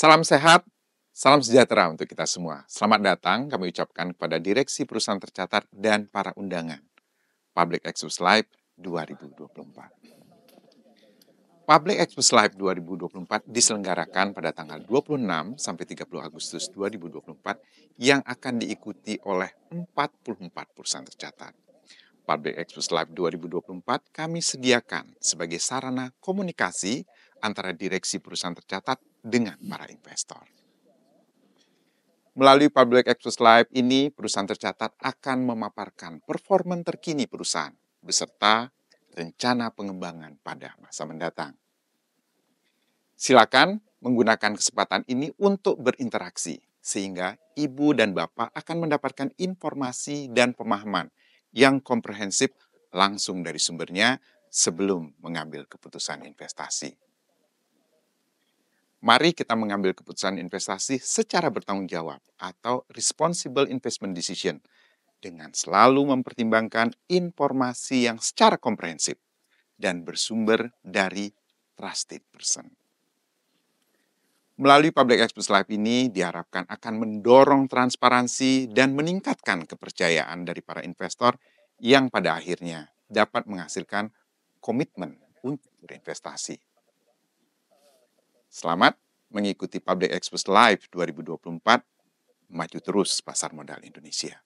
Salam sehat, salam sejahtera untuk kita semua. Selamat datang kami ucapkan kepada Direksi Perusahaan Tercatat dan para undangan Public Exus Live 2024. Public Expo Live 2024 diselenggarakan pada tanggal 26 sampai 30 Agustus 2024 yang akan diikuti oleh 44 perusahaan tercatat. Public Expo Live 2024 kami sediakan sebagai sarana komunikasi antara direksi perusahaan tercatat dengan para investor. Melalui Public Access Live ini, perusahaan tercatat akan memaparkan performa terkini perusahaan beserta rencana pengembangan pada masa mendatang. Silakan menggunakan kesempatan ini untuk berinteraksi sehingga ibu dan bapak akan mendapatkan informasi dan pemahaman yang komprehensif langsung dari sumbernya sebelum mengambil keputusan investasi. Mari kita mengambil keputusan investasi secara bertanggung jawab atau responsible investment decision dengan selalu mempertimbangkan informasi yang secara komprehensif dan bersumber dari trusted person. Melalui Public Expose Live ini diharapkan akan mendorong transparansi dan meningkatkan kepercayaan dari para investor yang pada akhirnya dapat menghasilkan komitmen untuk berinvestasi. Selamat mengikuti Public Expos Live 2024. Maju terus pasar modal Indonesia.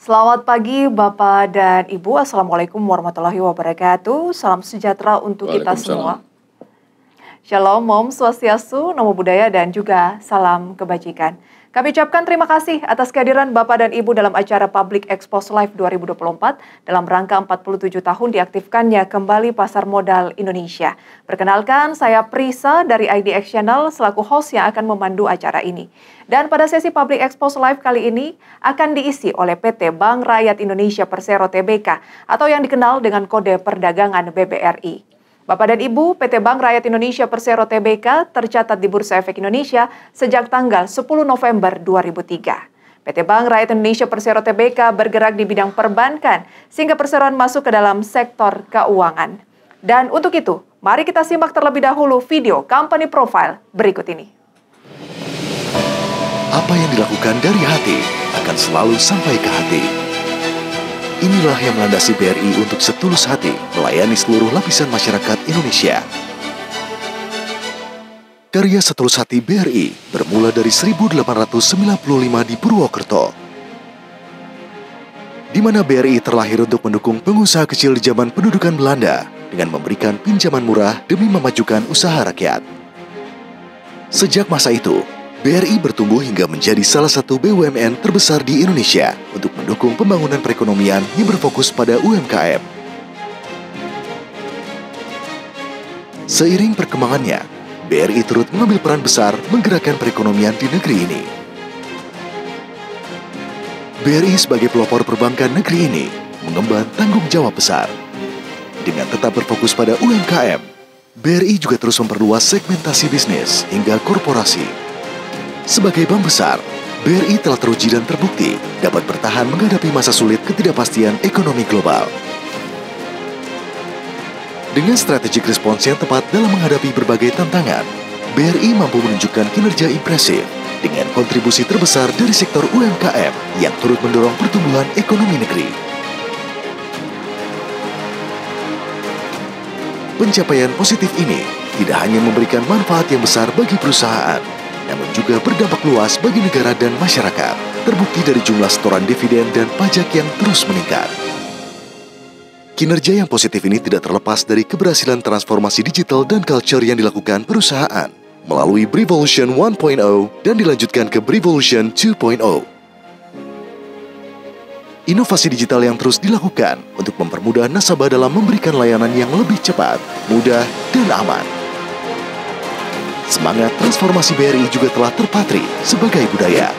Selamat pagi Bapak dan Ibu. Assalamualaikum warahmatullahi wabarakatuh. Salam sejahtera untuk kita semua. Shalom, Om Swastiastu, Namo Buddhaya, dan juga salam kebajikan. Kami ucapkan terima kasih atas kehadiran Bapak dan Ibu dalam acara Public Expos Live 2024 dalam rangka 47 tahun diaktifkannya kembali pasar modal Indonesia. Perkenalkan, saya Prisa dari IDX Channel selaku host yang akan memandu acara ini. Dan pada sesi Public Expos Live kali ini akan diisi oleh PT Bank Rakyat Indonesia Persero TBK atau yang dikenal dengan kode perdagangan BBRI. Bapak dan Ibu, PT Bank Rakyat Indonesia Persero TBK tercatat di Bursa Efek Indonesia sejak tanggal 10 November 2003. PT Bank Rakyat Indonesia Persero Tbk bergerak di bidang perbankan sehingga perseroan masuk ke dalam sektor keuangan. Dan untuk itu, mari kita simak terlebih dahulu video company profile berikut ini. Apa yang dilakukan dari hati akan selalu sampai ke hati. Inilah yang melandasi BRI untuk setulus hati melayani seluruh lapisan masyarakat Indonesia. Karya Setulus Hati BRI bermula dari 1895 di Purwokerto. Di mana BRI terlahir untuk mendukung pengusaha kecil di zaman pendudukan Belanda dengan memberikan pinjaman murah demi memajukan usaha rakyat. Sejak masa itu, BRI bertumbuh hingga menjadi salah satu BUMN terbesar di Indonesia untuk mendukung pembangunan perekonomian yang berfokus pada UMKM. Seiring perkembangannya, BRI turut mengambil peran besar menggerakkan perekonomian di negeri ini. BRI sebagai pelopor perbankan negeri ini mengemban tanggung jawab besar. Dengan tetap berfokus pada UMKM, BRI juga terus memperluas segmentasi bisnis hingga korporasi sebagai bank besar, BRI telah teruji dan terbukti dapat bertahan menghadapi masa sulit ketidakpastian ekonomi global. Dengan strategik respons yang tepat dalam menghadapi berbagai tantangan, BRI mampu menunjukkan kinerja impresif dengan kontribusi terbesar dari sektor UMKM yang turut mendorong pertumbuhan ekonomi negeri. Pencapaian positif ini tidak hanya memberikan manfaat yang besar bagi perusahaan, namun juga berdampak luas bagi negara dan masyarakat, terbukti dari jumlah setoran dividen dan pajak yang terus meningkat. Kinerja yang positif ini tidak terlepas dari keberhasilan transformasi digital dan culture yang dilakukan perusahaan melalui Brevolution 1.0 dan dilanjutkan ke Brevolution 2.0. Inovasi digital yang terus dilakukan untuk mempermudah nasabah dalam memberikan layanan yang lebih cepat, mudah, dan aman. Semangat transformasi BRI juga telah terpatri sebagai budaya.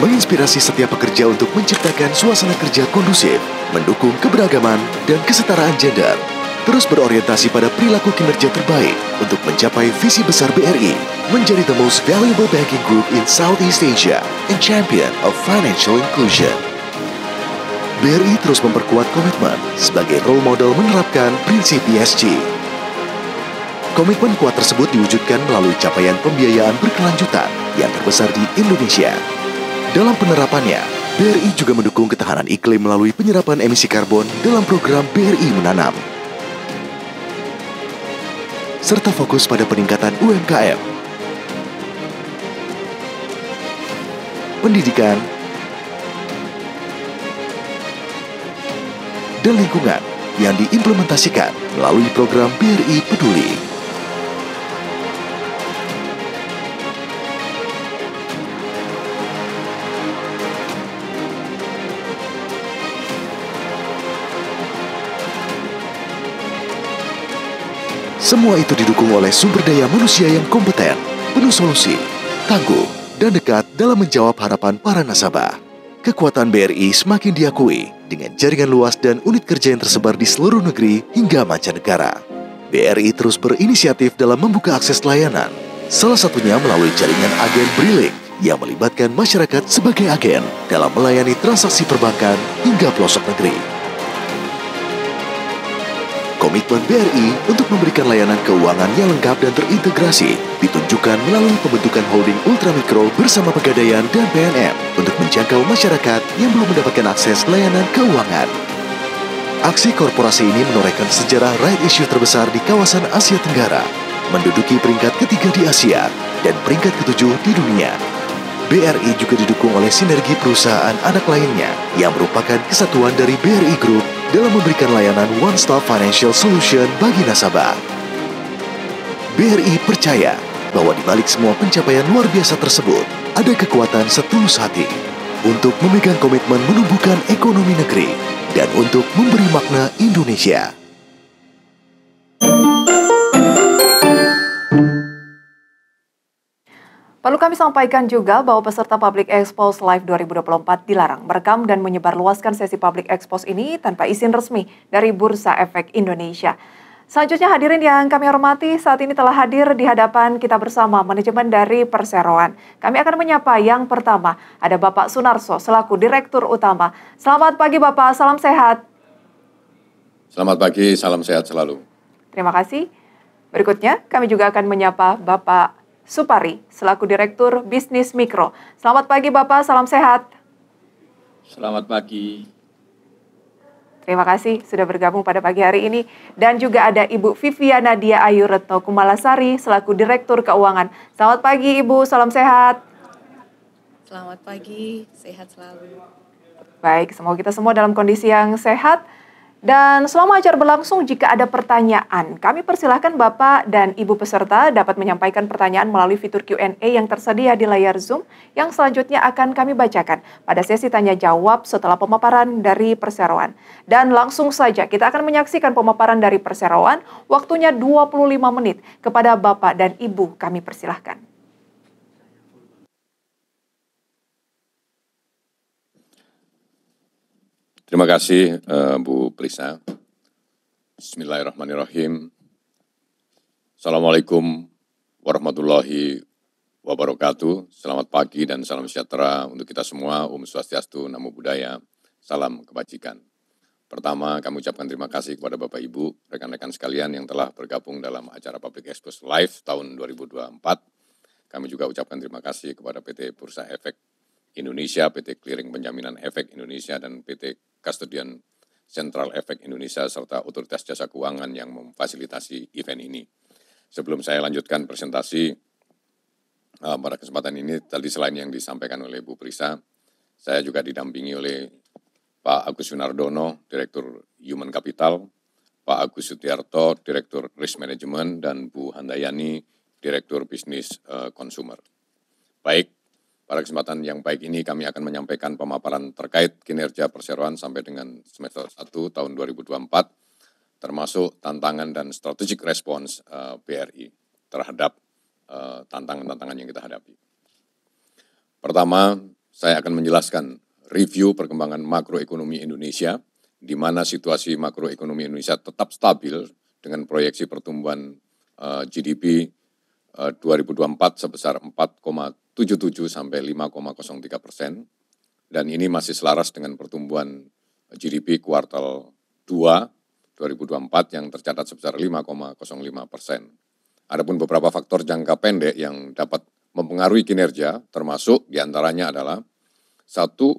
Menginspirasi setiap pekerja untuk menciptakan suasana kerja kondusif, mendukung keberagaman dan kesetaraan gender, terus berorientasi pada perilaku kinerja terbaik untuk mencapai visi besar BRI, menjadi the most valuable banking group in Southeast Asia and champion of financial inclusion. BRI terus memperkuat komitmen sebagai role model menerapkan prinsip ESG Komitmen kuat tersebut diwujudkan melalui capaian pembiayaan berkelanjutan yang terbesar di Indonesia. Dalam penerapannya, BRI juga mendukung ketahanan iklim melalui penyerapan emisi karbon dalam program BRI Menanam. Serta fokus pada peningkatan UMKM, pendidikan, dan lingkungan yang diimplementasikan melalui program BRI Peduli. Semua itu didukung oleh sumber daya manusia yang kompeten, penuh solusi, tangguh, dan dekat dalam menjawab harapan para nasabah. Kekuatan BRI semakin diakui dengan jaringan luas dan unit kerja yang tersebar di seluruh negeri hingga mancanegara. BRI terus berinisiatif dalam membuka akses layanan, salah satunya melalui jaringan agen Brilink yang melibatkan masyarakat sebagai agen dalam melayani transaksi perbankan hingga pelosok negeri. Komitmen BRI untuk memberikan layanan keuangan yang lengkap dan terintegrasi ditunjukkan melalui pembentukan holding ultramikro bersama Pegadaian dan PNM untuk menjangkau masyarakat yang belum mendapatkan akses layanan keuangan. Aksi korporasi ini menorehkan sejarah right issue terbesar di kawasan Asia Tenggara, menduduki peringkat ketiga di Asia dan peringkat ketujuh di dunia BRI juga didukung oleh sinergi perusahaan anak lainnya yang merupakan kesatuan dari BRI Group dalam memberikan layanan one-stop financial solution bagi nasabah. BRI percaya bahwa di balik semua pencapaian luar biasa tersebut, ada kekuatan setulus hati untuk memegang komitmen menumbuhkan ekonomi negeri dan untuk memberi makna Indonesia. Perlu kami sampaikan juga bahwa peserta Public Expos Live 2024 dilarang merekam dan menyebarluaskan sesi Public Expos ini tanpa izin resmi dari Bursa Efek Indonesia. Selanjutnya hadirin yang kami hormati saat ini telah hadir di hadapan kita bersama manajemen dari Perseroan. Kami akan menyapa yang pertama ada Bapak Sunarso selaku Direktur Utama. Selamat pagi Bapak, salam sehat. Selamat pagi, salam sehat selalu. Terima kasih. Berikutnya kami juga akan menyapa Bapak Supari, selaku Direktur Bisnis Mikro. Selamat pagi Bapak, salam sehat. Selamat pagi. Terima kasih sudah bergabung pada pagi hari ini. Dan juga ada Ibu Viviana Dia Ayu Retno Kumalasari, selaku Direktur Keuangan. Selamat pagi Ibu, salam sehat. Selamat pagi, sehat selalu. Baik, semoga kita semua dalam kondisi yang sehat dan selama acara berlangsung, jika ada pertanyaan, kami persilahkan Bapak dan Ibu peserta dapat menyampaikan pertanyaan melalui fitur Q&A yang tersedia di layar Zoom yang selanjutnya akan kami bacakan pada sesi tanya-jawab setelah pemaparan dari perseroan. Dan langsung saja kita akan menyaksikan pemaparan dari perseroan, waktunya 25 menit. Kepada Bapak dan Ibu kami persilahkan. Terima kasih uh, Bu Prisa. Bismillahirrahmanirrahim. Assalamualaikum warahmatullahi wabarakatuh. Selamat pagi dan salam sejahtera untuk kita semua. Om um Swastiastu, Namo Buddhaya, Salam Kebajikan. Pertama, kami ucapkan terima kasih kepada Bapak Ibu, rekan-rekan sekalian yang telah bergabung dalam acara Public Expose Live tahun 2024. Kami juga ucapkan terima kasih kepada PT Bursa Efek Indonesia, PT Clearing Penjaminan Efek Indonesia, dan PT Custodian Central Efek Indonesia, serta Otoritas Jasa Keuangan yang memfasilitasi event ini. Sebelum saya lanjutkan presentasi, eh, pada kesempatan ini tadi selain yang disampaikan oleh Bu Prisa, saya juga didampingi oleh Pak Agus Sunardono, Direktur Human Capital, Pak Agus Sutiarto, Direktur Risk Management, dan Bu Handayani, Direktur Bisnis eh, Consumer. Baik, pada kesempatan yang baik ini kami akan menyampaikan pemaparan terkait kinerja perseroan sampai dengan semester 1 tahun 2024 termasuk tantangan dan strategic response uh, eh, BRI terhadap tantangan eh, tantangan-tantangan yang kita hadapi. Pertama, saya akan menjelaskan review perkembangan makroekonomi Indonesia di mana situasi makroekonomi Indonesia tetap stabil dengan proyeksi pertumbuhan uh, eh, GDP 2024 eh, sebesar 4,77 sampai 5,03 persen. Dan ini masih selaras dengan pertumbuhan GDP kuartal 2 2024 yang tercatat sebesar 5,05 persen. Adapun beberapa faktor jangka pendek yang dapat mempengaruhi kinerja, termasuk diantaranya adalah satu,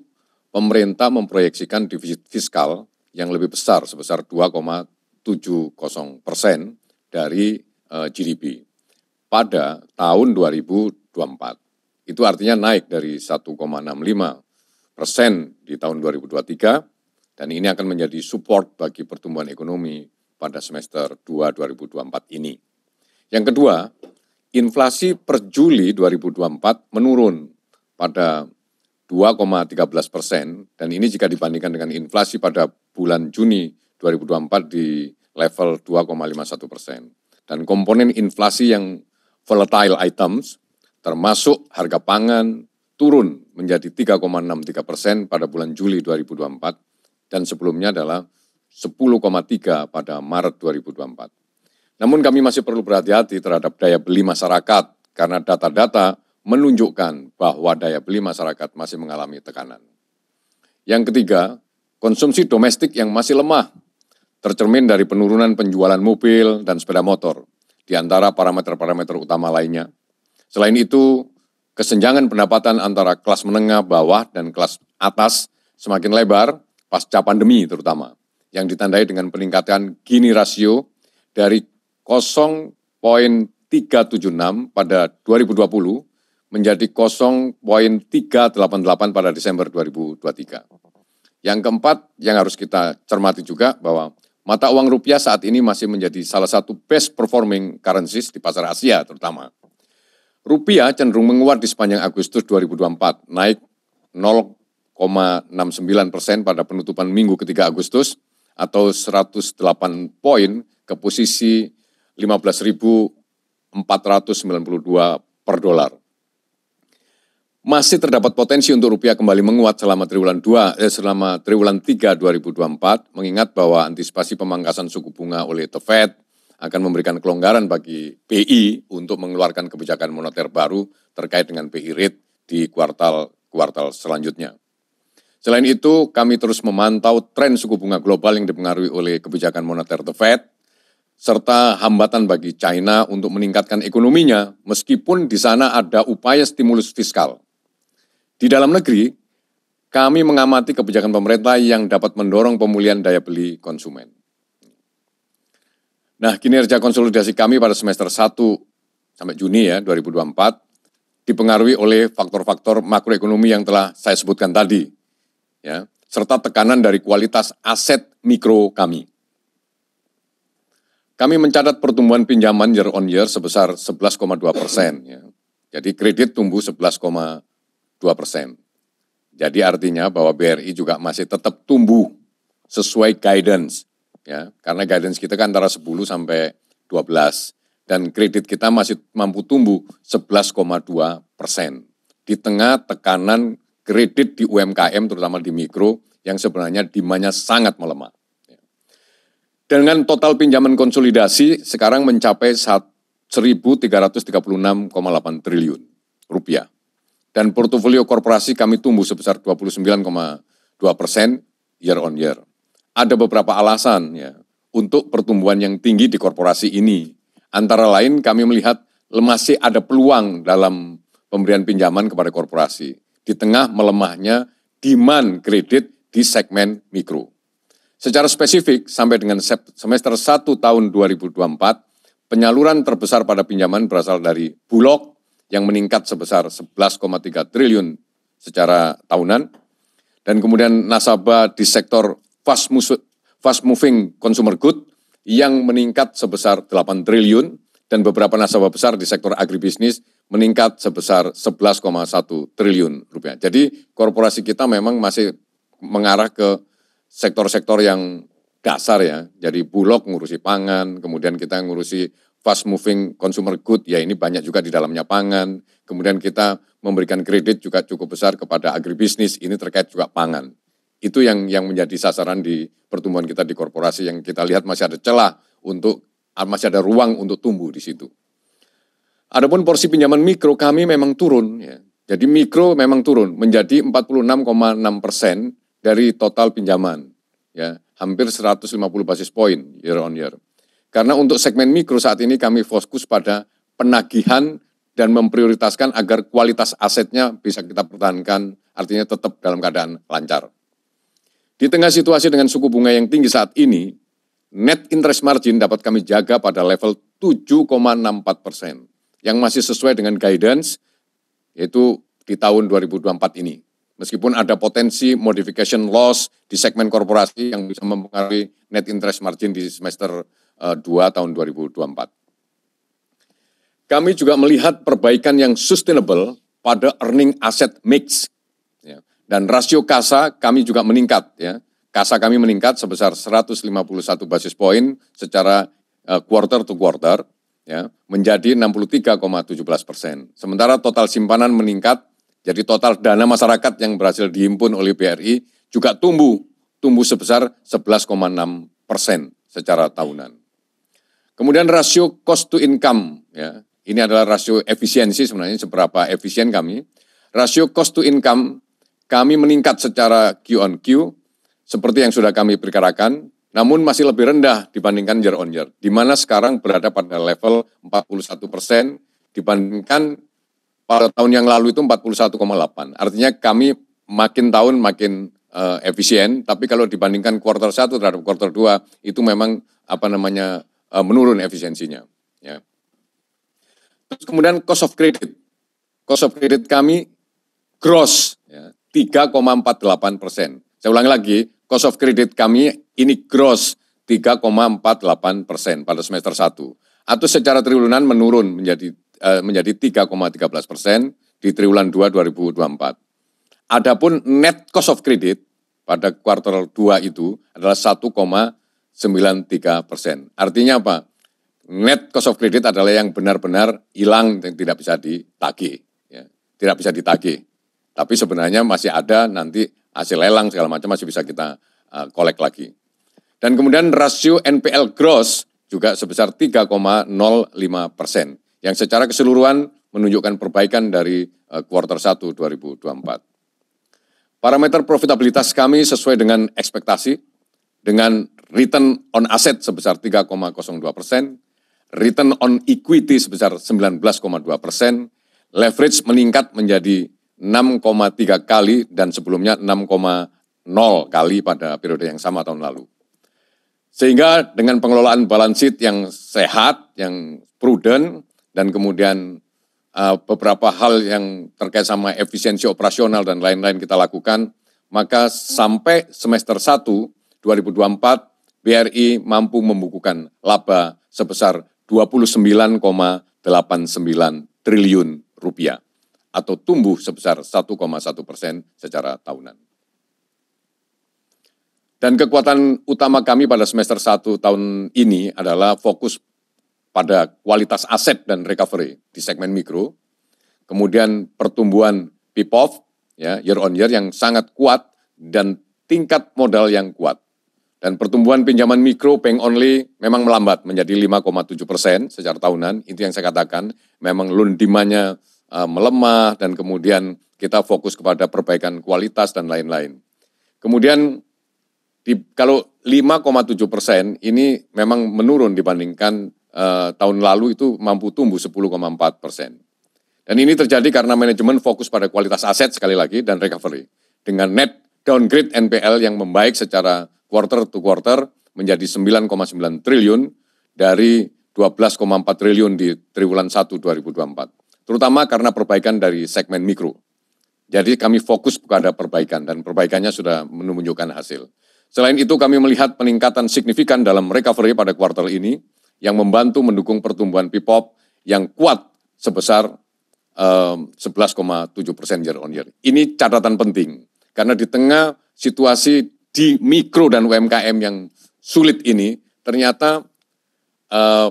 pemerintah memproyeksikan defisit fiskal yang lebih besar sebesar 2,70 persen dari eh, GDP pada tahun 2024. Itu artinya naik dari 1,65 persen di tahun 2023 dan ini akan menjadi support bagi pertumbuhan ekonomi pada semester 2 2024 ini. Yang kedua, inflasi per Juli 2024 menurun pada 2,13 persen dan ini jika dibandingkan dengan inflasi pada bulan Juni 2024 di level 2,51 persen. Dan komponen inflasi yang volatile items, termasuk harga pangan, turun menjadi 3,63 persen pada bulan Juli 2024 dan sebelumnya adalah 10,3 pada Maret 2024. Namun kami masih perlu berhati-hati terhadap daya beli masyarakat karena data-data menunjukkan bahwa daya beli masyarakat masih mengalami tekanan. Yang ketiga, konsumsi domestik yang masih lemah tercermin dari penurunan penjualan mobil dan sepeda motor di antara parameter-parameter utama lainnya. Selain itu, kesenjangan pendapatan antara kelas menengah bawah dan kelas atas semakin lebar pasca pandemi terutama, yang ditandai dengan peningkatan Gini rasio dari 0.376 pada 2020 menjadi 0.388 pada Desember 2023. Yang keempat yang harus kita cermati juga bahwa Mata uang rupiah saat ini masih menjadi salah satu best performing currencies di pasar Asia terutama. Rupiah cenderung menguat di sepanjang Agustus 2024, naik 0,69 persen pada penutupan minggu ketiga Agustus atau 108 poin ke posisi 15.492 per dolar masih terdapat potensi untuk rupiah kembali menguat selama triwulan 2 eh, selama triwulan 3 2024 mengingat bahwa antisipasi pemangkasan suku bunga oleh The Fed akan memberikan kelonggaran bagi BI untuk mengeluarkan kebijakan moneter baru terkait dengan BI rate di kuartal kuartal selanjutnya. Selain itu, kami terus memantau tren suku bunga global yang dipengaruhi oleh kebijakan moneter The Fed serta hambatan bagi China untuk meningkatkan ekonominya meskipun di sana ada upaya stimulus fiskal. Di dalam negeri, kami mengamati kebijakan pemerintah yang dapat mendorong pemulihan daya beli konsumen. Nah, kinerja konsolidasi kami pada semester 1 sampai Juni ya 2024 dipengaruhi oleh faktor-faktor makroekonomi yang telah saya sebutkan tadi. Ya, serta tekanan dari kualitas aset mikro kami. Kami mencatat pertumbuhan pinjaman year on year sebesar 11,2 persen. Ya. Jadi kredit tumbuh 11,2 2 persen. Jadi artinya bahwa BRI juga masih tetap tumbuh sesuai guidance. ya Karena guidance kita kan antara 10 sampai 12. Dan kredit kita masih mampu tumbuh 11,2 persen. Di tengah tekanan kredit di UMKM, terutama di mikro, yang sebenarnya dimanya sangat melemah. Ya. Dengan total pinjaman konsolidasi sekarang mencapai 1.336,8 triliun rupiah. Dan portofolio korporasi kami tumbuh sebesar 29,2 persen year on year. Ada beberapa alasan ya untuk pertumbuhan yang tinggi di korporasi ini. Antara lain kami melihat masih ada peluang dalam pemberian pinjaman kepada korporasi di tengah melemahnya demand kredit di segmen mikro. Secara spesifik, sampai dengan semester 1 tahun 2024, penyaluran terbesar pada pinjaman berasal dari Bulog, yang meningkat sebesar 11,3 triliun secara tahunan. Dan kemudian nasabah di sektor fast, fast moving consumer good yang meningkat sebesar 8 triliun dan beberapa nasabah besar di sektor agribisnis meningkat sebesar 11,1 triliun rupiah. Jadi korporasi kita memang masih mengarah ke sektor-sektor yang dasar ya. Jadi Bulog ngurusi pangan, kemudian kita ngurusi fast moving consumer good, ya ini banyak juga di dalamnya pangan. Kemudian kita memberikan kredit juga cukup besar kepada agribisnis, ini terkait juga pangan. Itu yang yang menjadi sasaran di pertumbuhan kita di korporasi yang kita lihat masih ada celah untuk masih ada ruang untuk tumbuh di situ. Adapun porsi pinjaman mikro kami memang turun ya. Jadi mikro memang turun menjadi 46,6 persen dari total pinjaman ya hampir 150 basis point year on year. Karena untuk segmen mikro saat ini kami fokus pada penagihan dan memprioritaskan agar kualitas asetnya bisa kita pertahankan, artinya tetap dalam keadaan lancar. Di tengah situasi dengan suku bunga yang tinggi saat ini, net interest margin dapat kami jaga pada level 7,64 persen, yang masih sesuai dengan guidance, yaitu di tahun 2024 ini. Meskipun ada potensi modification loss di segmen korporasi yang bisa mempengaruhi net interest margin di semester Eh, tahun 2024. Kami juga melihat perbaikan yang sustainable pada earning asset mix ya. dan rasio kasa kami juga meningkat ya. Kasa kami meningkat sebesar 151 basis poin secara eh, quarter to quarter ya menjadi 63,17 persen. Sementara total simpanan meningkat jadi total dana masyarakat yang berhasil dihimpun oleh BRI juga tumbuh tumbuh sebesar 11,6 persen secara tahunan. Kemudian rasio cost to income, ya. Ini adalah rasio efisiensi sebenarnya seberapa efisien kami. Rasio cost to income kami meningkat secara Q on Q seperti yang sudah kami perkirakan, namun masih lebih rendah dibandingkan year on year, di mana sekarang berada pada level 41 persen dibandingkan pada tahun yang lalu itu 41,8. Artinya kami makin tahun makin uh, efisien, tapi kalau dibandingkan kuartal 1 terhadap kuartal 2 itu memang apa namanya Eh, menurun efisiensinya. Ya. Terus kemudian cost of credit. Cost of credit kami gross ya, 3,48 persen. Saya ulangi lagi, cost of credit kami ini gross 3,48 persen pada semester 1. Atau secara triwulan menurun menjadi eh, menjadi 3,13 persen di triwulan 2 2024. Adapun net cost of credit pada kuartal 2 itu adalah 93 persen. Artinya apa? Net cost of credit adalah yang benar-benar hilang dan tidak bisa ditagih. Ya. Tidak bisa ditagih. Tapi sebenarnya masih ada nanti hasil lelang segala macam masih bisa kita uh, lagi. Dan kemudian rasio NPL gross juga sebesar 3,05 persen. Yang secara keseluruhan menunjukkan perbaikan dari eh, kuartal uh, kuartal 1 2024. Parameter profitabilitas kami sesuai dengan ekspektasi dengan return on asset sebesar 3,02 persen, return on equity sebesar 19,2 persen, leverage meningkat menjadi 6,3 kali dan sebelumnya 6,0 kali pada periode yang sama tahun lalu. Sehingga dengan pengelolaan balance sheet yang sehat, yang prudent, dan kemudian uh, beberapa hal yang terkait sama efisiensi operasional dan lain-lain kita lakukan, maka sampai semester 1 2024 BRI mampu membukukan laba sebesar 29,89 triliun rupiah atau tumbuh sebesar 1,1 persen secara tahunan. Dan kekuatan utama kami pada semester 1 tahun ini adalah fokus pada kualitas aset dan recovery di segmen mikro, kemudian pertumbuhan PPOF ya, year on year yang sangat kuat dan tingkat modal yang kuat. Dan pertumbuhan pinjaman mikro bank only memang melambat menjadi 5,7 persen secara tahunan. Itu yang saya katakan, memang loan demand-nya e, melemah dan kemudian kita fokus kepada perbaikan kualitas dan lain-lain. Kemudian di, kalau 5,7 persen ini memang menurun dibandingkan uh, tahun lalu itu mampu tumbuh 10,4 persen. Dan ini terjadi karena manajemen fokus pada kualitas aset sekali lagi dan recovery dengan net downgrade NPL yang membaik secara quarter to quarter menjadi 9,9 triliun dari 12,4 triliun di triwulan 1 2024. Terutama karena perbaikan dari segmen mikro. Jadi kami fokus kepada perbaikan dan perbaikannya sudah menunjukkan hasil. Selain itu kami melihat peningkatan signifikan dalam recovery pada kuartal ini yang membantu mendukung pertumbuhan pipop yang kuat sebesar 11,7 ehm, persen year on year. Ini catatan penting karena di tengah situasi di mikro dan UMKM yang sulit ini ternyata uh,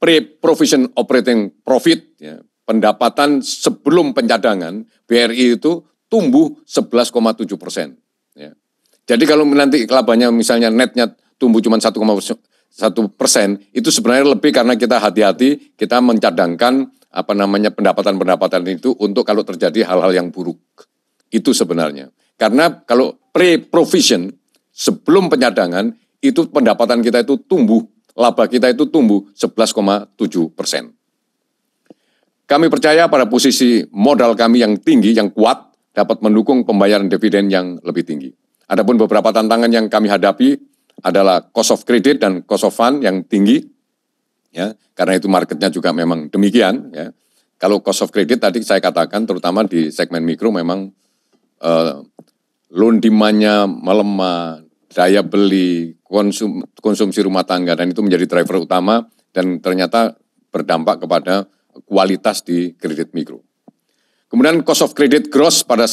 pre-provision operating profit, ya, pendapatan sebelum pencadangan BRI itu tumbuh 11,7 persen. Ya. Jadi kalau nanti labanya misalnya netnya tumbuh cuma 1,1 persen, itu sebenarnya lebih karena kita hati-hati, kita mencadangkan apa namanya pendapatan-pendapatan itu untuk kalau terjadi hal-hal yang buruk. Itu sebenarnya. Karena kalau pre-provision, sebelum penyadangan itu pendapatan kita itu tumbuh, laba kita itu tumbuh 11,7 persen. Kami percaya pada posisi modal kami yang tinggi, yang kuat, dapat mendukung pembayaran dividen yang lebih tinggi. Adapun beberapa tantangan yang kami hadapi adalah cost of credit dan cost of fund yang tinggi, ya karena itu marketnya juga memang demikian. Ya. Kalau cost of credit tadi saya katakan, terutama di segmen mikro memang eh, loan demandnya melemah, daya beli, konsum, konsumsi rumah tangga, dan itu menjadi driver utama dan ternyata berdampak kepada kualitas di kredit mikro. Kemudian cost of credit gross pada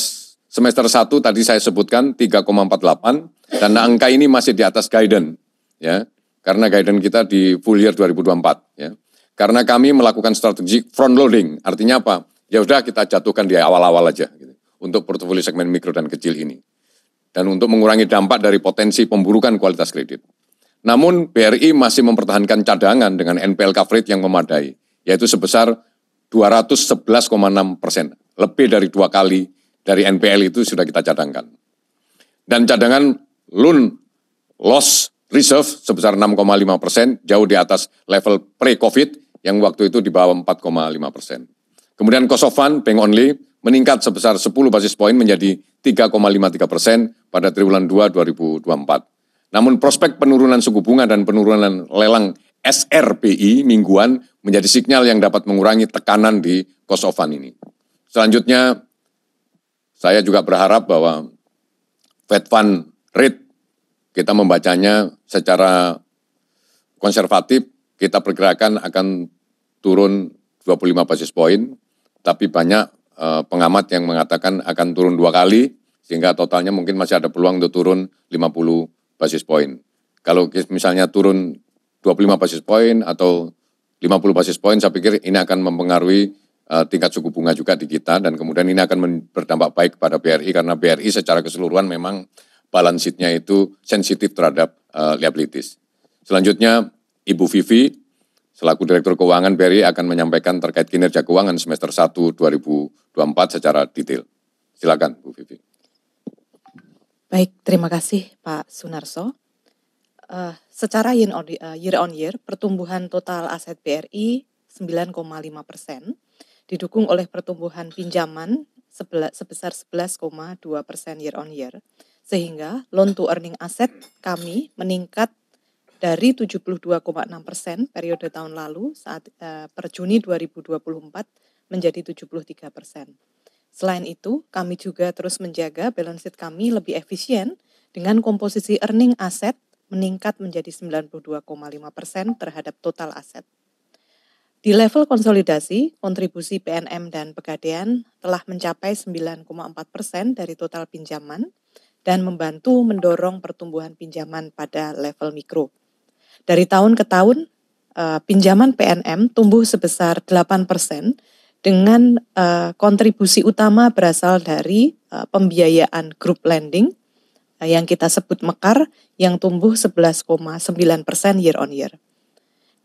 semester 1 tadi saya sebutkan 3,48 dan angka ini masih di atas guidance ya. Karena guidance kita di full year 2024 ya. Karena kami melakukan strategi front loading, artinya apa? Ya sudah kita jatuhkan di awal-awal aja gitu untuk portofolio segmen mikro dan kecil ini. Dan untuk mengurangi dampak dari potensi pemburukan kualitas kredit. Namun BRI masih mempertahankan cadangan dengan NPL coverage yang memadai, yaitu sebesar 211,6 persen, lebih dari dua kali dari NPL itu sudah kita cadangkan. Dan cadangan loan loss reserve sebesar 6,5 persen, jauh di atas level pre-COVID yang waktu itu di bawah 4,5 persen. Kemudian cost of fund, bank only, meningkat sebesar 10 basis poin menjadi 3,53 persen pada triwulan 2 2024. Namun prospek penurunan suku bunga dan penurunan lelang SRPI mingguan menjadi sinyal yang dapat mengurangi tekanan di cost ini. Selanjutnya, saya juga berharap bahwa Fed Fund Rate kita membacanya secara konservatif, kita pergerakan akan turun 25 basis poin, tapi banyak Eh, pengamat yang mengatakan akan turun dua kali sehingga totalnya mungkin masih ada peluang untuk turun 50 basis point. Kalau misalnya turun 25 basis point atau 50 basis point saya pikir ini akan mempengaruhi eh, tingkat suku bunga juga di kita dan kemudian ini akan berdampak baik pada BRI karena BRI secara keseluruhan memang balance nya itu sensitif terhadap uh, liabilities. Selanjutnya Ibu Vivi Selaku Direktur Keuangan BRI akan menyampaikan terkait kinerja keuangan semester 1 2024 secara detail. Silakan Bu Vivi. Baik, terima kasih Pak Sunarso. Uh, secara year on, eh, year year, pertumbuhan total aset BRI 9,5 persen, didukung oleh pertumbuhan pinjaman sebesar 11,2 persen year on year. Sehingga loan to earning aset kami meningkat dari 72,6 persen periode tahun lalu saat eh, per Juni 2024 menjadi 73 persen. Selain itu, kami juga terus menjaga balance sheet kami lebih efisien dengan komposisi earning aset meningkat menjadi 92,5 persen terhadap total aset. Di level konsolidasi, kontribusi PNM dan pegadaian telah mencapai 9,4 persen dari total pinjaman dan membantu mendorong pertumbuhan pinjaman pada level mikro. Dari tahun ke tahun, eh, pinjaman PNM tumbuh sebesar 8 persen dengan eh, kontribusi utama berasal dari eh, pembiayaan grup lending yang kita sebut mekar yang tumbuh 11,9 persen year on year.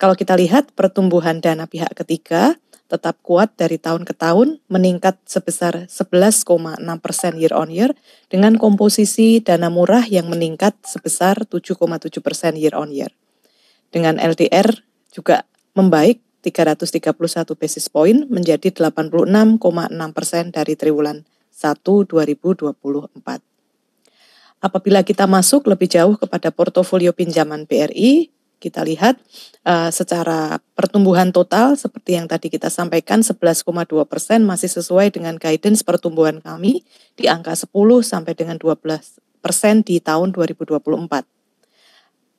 Kalau kita lihat pertumbuhan dana pihak ketiga tetap kuat dari tahun ke tahun meningkat sebesar 11,6 persen year on year dengan komposisi dana murah yang meningkat sebesar 7,7 persen year on year dengan LDR juga membaik 331 basis point menjadi 86,6 persen dari triwulan 1 2024. Apabila kita masuk lebih jauh kepada portofolio pinjaman BRI, kita lihat uh, secara pertumbuhan total seperti yang tadi kita sampaikan 11,2 persen masih sesuai dengan guidance pertumbuhan kami di angka 10 sampai dengan 12 persen di tahun 2024.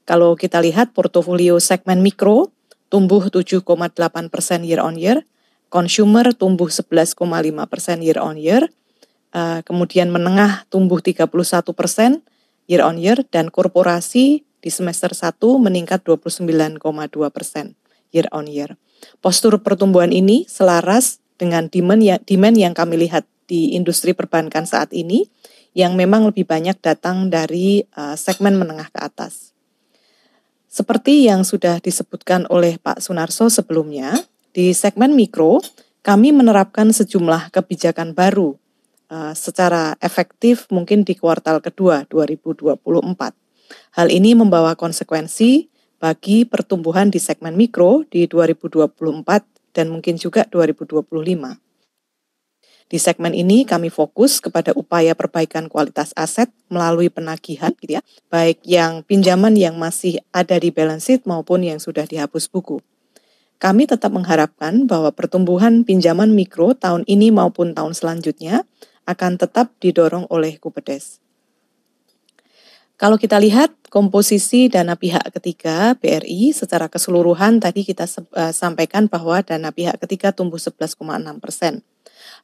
Kalau kita lihat portofolio segmen mikro tumbuh 7,8 persen year on year, consumer tumbuh 11,5 persen year on year, eh, kemudian menengah tumbuh 31 persen year on year, dan korporasi di semester 1 meningkat 29,2 persen year on year. Postur pertumbuhan ini selaras dengan ya, demand yang, kami lihat di industri perbankan saat ini, yang memang lebih banyak datang dari uh, segmen menengah ke atas. Seperti yang sudah disebutkan oleh Pak Sunarso sebelumnya, di segmen mikro kami menerapkan sejumlah kebijakan baru eh, secara efektif mungkin di kuartal kedua 2024. Hal ini membawa konsekuensi bagi pertumbuhan di segmen mikro di 2024 dan mungkin juga 2025. Di segmen ini kami fokus kepada upaya perbaikan kualitas aset melalui penagihan gitu ya, baik yang pinjaman yang masih ada di balance sheet maupun yang sudah dihapus buku. Kami tetap mengharapkan bahwa pertumbuhan pinjaman mikro tahun ini maupun tahun selanjutnya akan tetap didorong oleh Kupedes. Kalau kita lihat komposisi dana pihak ketiga BRI secara keseluruhan tadi kita eh, sampaikan bahwa dana pihak ketiga tumbuh 11,6 persen.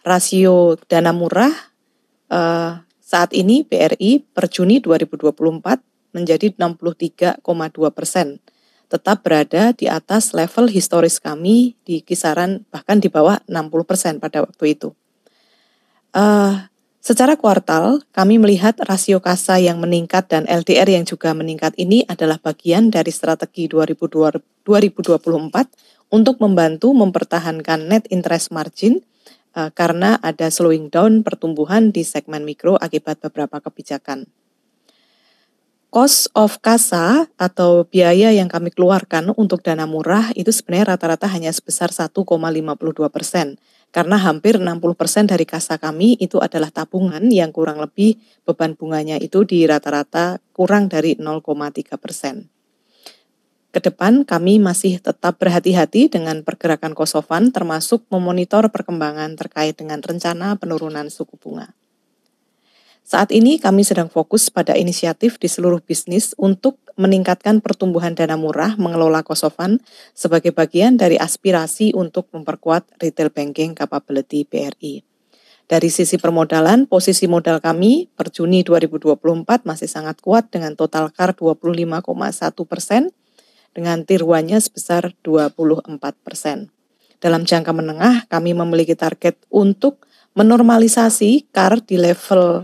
Rasio dana murah eh, saat ini BRI per Juni 2024 menjadi 63,2 persen, tetap berada di atas level historis kami di kisaran bahkan di bawah 60 persen pada waktu itu. Uh, secara kuartal, kami melihat rasio kasa yang meningkat dan LDR yang juga meningkat ini adalah bagian dari strategi 2024 untuk membantu mempertahankan net interest margin Eh, karena ada slowing down pertumbuhan di segmen mikro akibat beberapa kebijakan. Cost of kasa atau biaya yang kami keluarkan untuk dana murah itu sebenarnya rata-rata hanya sebesar 1,52 persen. Karena hampir 60 persen dari kasa kami itu adalah tabungan yang kurang lebih beban bunganya itu di rata-rata kurang dari 0,3 persen. Ke depan, kami masih tetap berhati-hati dengan pergerakan Kosovan termasuk memonitor perkembangan terkait dengan rencana penurunan suku bunga. Saat ini kami sedang fokus pada inisiatif di seluruh bisnis untuk meningkatkan pertumbuhan dana murah mengelola Kosovan sebagai bagian dari aspirasi untuk memperkuat retail banking capability BRI. Dari sisi permodalan, posisi modal kami per Juni 2024 masih sangat kuat dengan total CAR 25,1 persen dengan tiruannya sebesar 24 persen. Dalam jangka menengah, kami memiliki target untuk menormalisasi CAR di level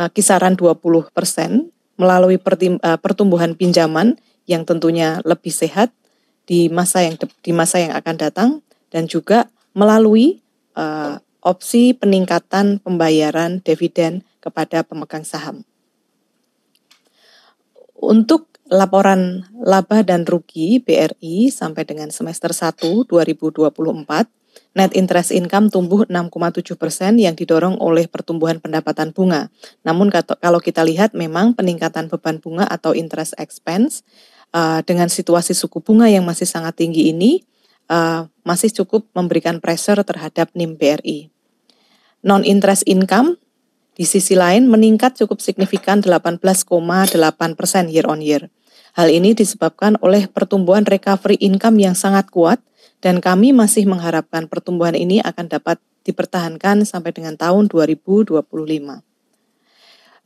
uh, kisaran 20 persen melalui eh, pertumbuhan pinjaman yang tentunya lebih sehat di masa yang di masa yang akan datang dan juga melalui uh, opsi peningkatan pembayaran dividen kepada pemegang saham. Untuk laporan laba dan rugi BRI sampai dengan semester 1 2024, net interest income tumbuh 6,7 persen yang didorong oleh pertumbuhan pendapatan bunga. Namun kalau kita lihat memang peningkatan beban bunga atau interest expense uh, dengan situasi suku bunga yang masih sangat tinggi ini uh, masih cukup memberikan pressure terhadap NIM BRI. Non-interest income di sisi lain meningkat cukup signifikan 18,8 persen year on year. Hal ini disebabkan oleh pertumbuhan recovery income yang sangat kuat dan kami masih mengharapkan pertumbuhan ini akan dapat dipertahankan sampai dengan tahun 2025.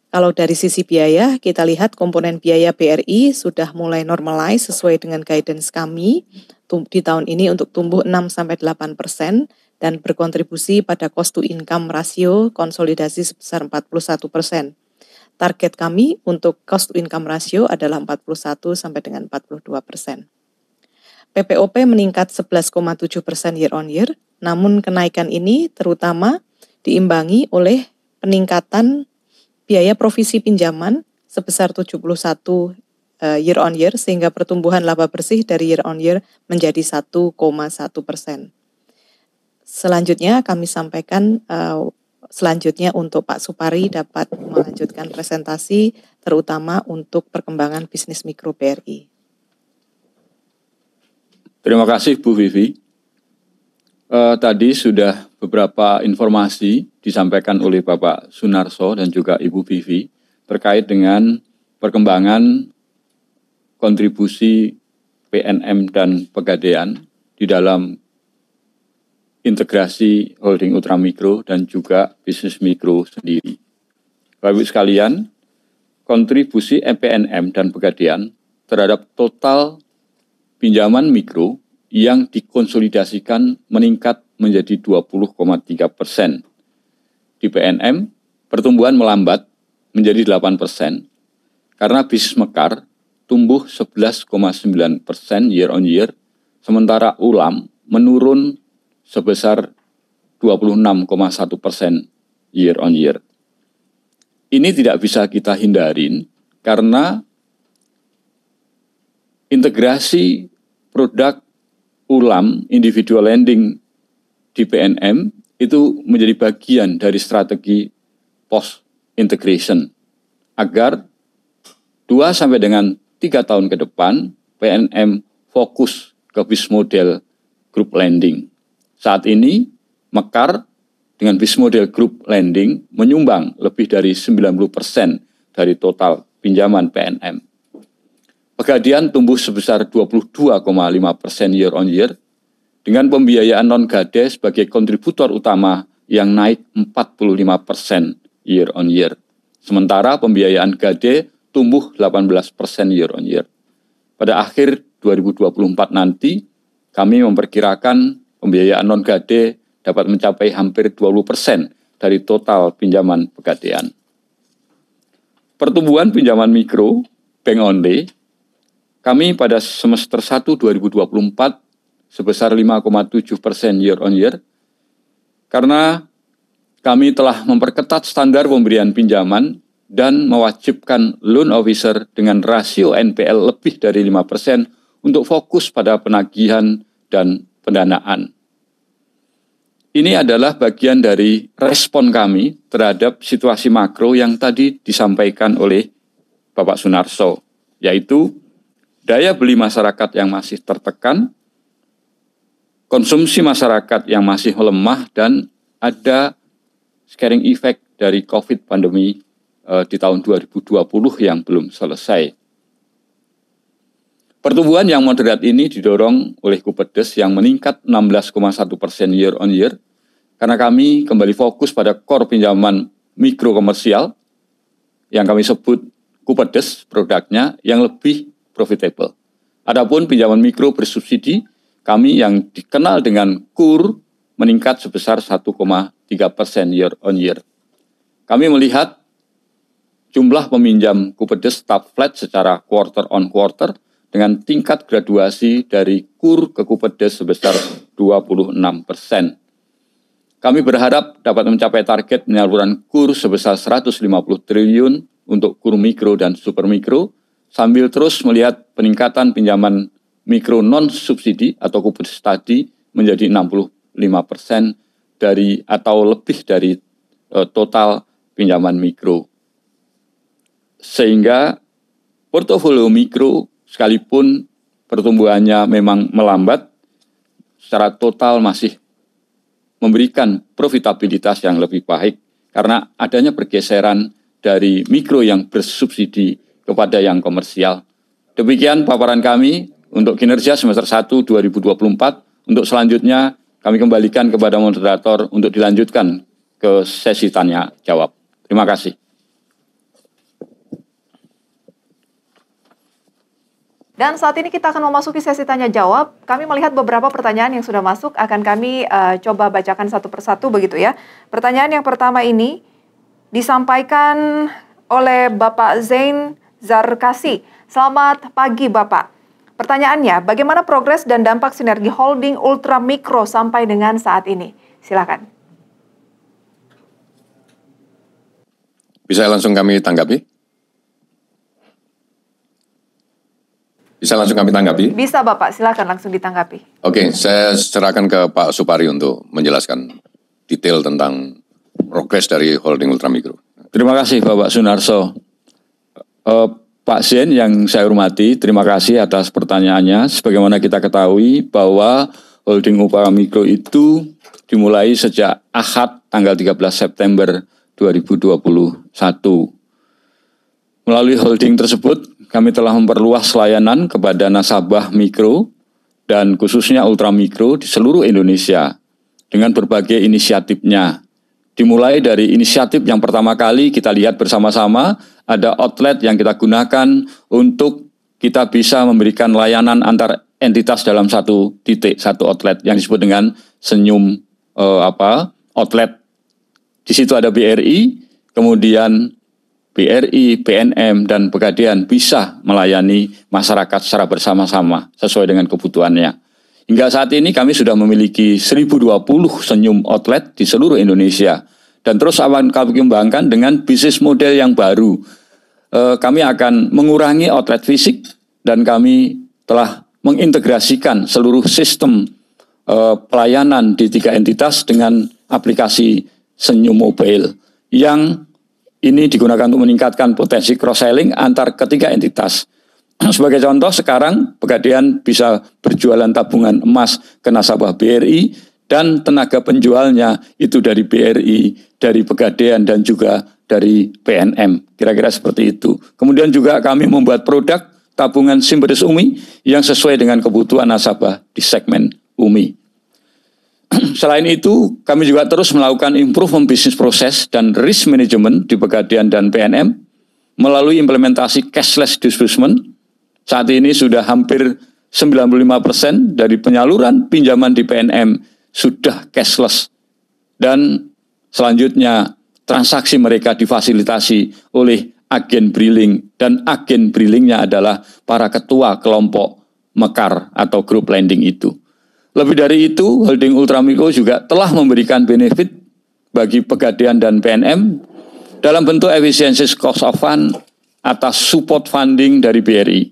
Kalau dari sisi biaya, kita lihat komponen biaya BRI sudah mulai normalize sesuai dengan guidance kami di tahun ini untuk tumbuh 6-8 persen dan berkontribusi pada cost to income rasio konsolidasi sebesar 41 persen. Target kami untuk cost to income ratio adalah 41 sampai dengan 42 persen. PPOP meningkat 11,7 persen year on year, namun kenaikan ini terutama diimbangi oleh peningkatan biaya provisi pinjaman sebesar 71 eh, year on year, sehingga pertumbuhan laba bersih dari year on year menjadi 1,1 persen. Selanjutnya kami sampaikan eh, selanjutnya untuk Pak Supari dapat melanjutkan presentasi terutama untuk perkembangan bisnis mikro BRI. Terima kasih Bu Vivi. E, tadi sudah beberapa informasi disampaikan oleh Bapak Sunarso dan juga Ibu Vivi terkait dengan perkembangan kontribusi PNM dan pegadaian di dalam integrasi holding ultramikro dan juga bisnis mikro sendiri. Bapak sekalian, kontribusi MPNM dan pegadaian terhadap total pinjaman mikro yang dikonsolidasikan meningkat menjadi 20,3 persen. Di PNM, pertumbuhan melambat menjadi 8 persen karena bisnis mekar tumbuh 11,9 persen year on year, sementara ulam menurun sebesar 26,1 persen year on year. Ini tidak bisa kita hindarin karena integrasi produk ulam individual lending di PNM itu menjadi bagian dari strategi post integration agar 2 sampai dengan 3 tahun ke depan PNM fokus ke bis model grup lending. Saat ini Mekar dengan bis model group lending menyumbang lebih dari 90% dari total pinjaman PNM. Pegadian tumbuh sebesar 22,5% year on year dengan pembiayaan non gade sebagai kontributor utama yang naik 45% year on year. Sementara pembiayaan gade tumbuh 18% year on year. Pada akhir 2024 nanti, kami memperkirakan Pembiayaan non gade dapat mencapai hampir 20% dari total pinjaman pegadaian. Pertumbuhan pinjaman mikro, bank only, kami pada semester 1 2024 sebesar 5,7 persen year on year, karena kami telah memperketat standar pemberian pinjaman dan mewajibkan loan officer dengan rasio NPL lebih dari 5% untuk fokus pada penagihan dan pendanaan. Ini adalah bagian dari respon kami terhadap situasi makro yang tadi disampaikan oleh Bapak Sunarso, yaitu daya beli masyarakat yang masih tertekan, konsumsi masyarakat yang masih lemah, dan ada scaring effect dari COVID pandemi eh, di tahun 2020 yang belum selesai. Pertumbuhan yang moderat ini didorong oleh Kupedes yang meningkat 16,1 persen year on year karena kami kembali fokus pada core pinjaman mikro komersial yang kami sebut Kupedes produknya yang lebih profitable. Adapun pinjaman mikro bersubsidi kami yang dikenal dengan KUR meningkat sebesar 1,3 persen year on year. Kami melihat jumlah peminjam Kupedes tetap flat secara quarter on quarter – dengan tingkat graduasi dari kur ke kupedes sebesar 26 persen. Kami berharap dapat mencapai target penyaluran kur sebesar 150 triliun untuk kur mikro dan super mikro, sambil terus melihat peningkatan pinjaman mikro non-subsidi atau kupedes tadi menjadi 65 persen dari atau lebih dari e, total pinjaman mikro. Sehingga portofolio mikro sekalipun pertumbuhannya memang melambat, secara total masih memberikan profitabilitas yang lebih baik karena adanya pergeseran dari mikro yang bersubsidi kepada yang komersial. Demikian paparan kami untuk kinerja semester 1 2024. Untuk selanjutnya kami kembalikan kepada moderator untuk dilanjutkan ke sesi tanya jawab. Terima kasih. Dan saat ini kita akan memasuki sesi tanya jawab. Kami melihat beberapa pertanyaan yang sudah masuk, akan kami uh, coba bacakan satu persatu begitu ya. Pertanyaan yang pertama ini disampaikan oleh Bapak Zain Zarkasi. Selamat pagi Bapak. Pertanyaannya, bagaimana progres dan dampak sinergi holding Ultra ultramikro sampai dengan saat ini? Silakan. Bisa langsung kami tanggapi? Bisa langsung kami tanggapi? Bisa Bapak, silakan langsung ditanggapi. Oke, saya serahkan ke Pak Supari untuk menjelaskan detail tentang progres dari holding Ultramikro. Terima kasih Bapak Sunarso. Uh, Pak Zen yang saya hormati, terima kasih atas pertanyaannya. Sebagaimana kita ketahui bahwa holding Ultramikro itu dimulai sejak Ahad tanggal 13 September 2021. Melalui holding tersebut, kami telah memperluas layanan kepada nasabah mikro dan khususnya ultramikro di seluruh Indonesia dengan berbagai inisiatifnya. Dimulai dari inisiatif yang pertama kali kita lihat bersama-sama ada outlet yang kita gunakan untuk kita bisa memberikan layanan antar entitas dalam satu titik, satu outlet yang disebut dengan senyum eh, apa outlet. Di situ ada BRI, kemudian BRI, BNM, dan Pegadaian bisa melayani masyarakat secara bersama-sama sesuai dengan kebutuhannya. Hingga saat ini kami sudah memiliki 1020 senyum outlet di seluruh Indonesia dan terus akan kami kembangkan dengan bisnis model yang baru. E, kami akan mengurangi outlet fisik dan kami telah mengintegrasikan seluruh sistem e, pelayanan di tiga entitas dengan aplikasi Senyum Mobile yang ini digunakan untuk meningkatkan potensi cross-selling antar ketiga entitas. Sebagai contoh, sekarang Pegadaian bisa berjualan tabungan emas ke nasabah BRI dan tenaga penjualnya itu dari BRI, dari Pegadaian dan juga dari PNM. Kira-kira seperti itu. Kemudian juga kami membuat produk tabungan simpedes UMI yang sesuai dengan kebutuhan nasabah di segmen UMI. Selain itu, kami juga terus melakukan improvement bisnis proses dan risk management di Pegadaian dan PNM melalui implementasi cashless disbursement. Saat ini sudah hampir 95% dari penyaluran pinjaman di PNM sudah cashless. Dan selanjutnya transaksi mereka difasilitasi oleh agen briling dan agen brilingnya adalah para ketua kelompok mekar atau grup lending itu. Lebih dari itu, holding Ultramikro juga telah memberikan benefit bagi pegadaian dan PNM dalam bentuk efisiensi cost of fund atas support funding dari BRI.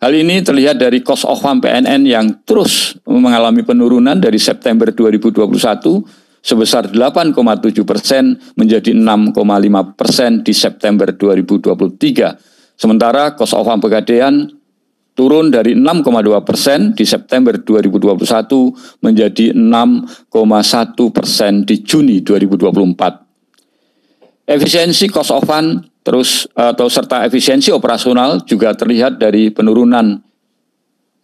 Hal ini terlihat dari cost of fund PNN yang terus mengalami penurunan dari September 2021 sebesar 8,7 persen menjadi 6,5 persen di September 2023. Sementara cost of fund pegadaian turun dari 6,2 persen di September 2021 menjadi 6,1 persen di Juni 2024. Efisiensi cost of fund terus atau serta efisiensi operasional juga terlihat dari penurunan